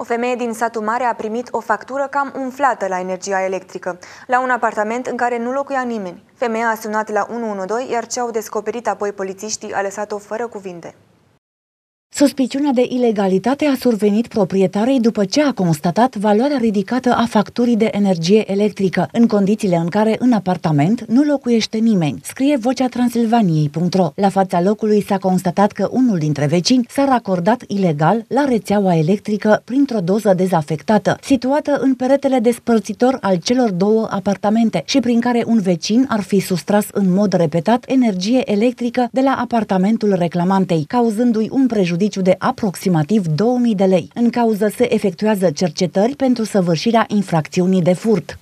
O femeie din satul mare a primit o factură cam umflată la energia electrică, la un apartament în care nu locuia nimeni. Femeia a sunat la 112, iar ce au descoperit apoi polițiștii a lăsat-o fără cuvinte. Suspiciunea de ilegalitate a survenit proprietarei după ce a constatat valoarea ridicată a facturii de energie electrică, în condițiile în care în apartament nu locuiește nimeni, scrie vocea transilvaniei.ro. La fața locului s-a constatat că unul dintre vecini s-a racordat ilegal la rețeaua electrică printr-o doză dezafectată, situată în peretele despărțitor al celor două apartamente și prin care un vecin ar fi sustras în mod repetat energie electrică de la apartamentul reclamantei, cauzându-i un prejudiciu prejudiciu de aproximativ 2000 de lei. În cauză se efectuează cercetări pentru săvârșirea infracțiunii de furt.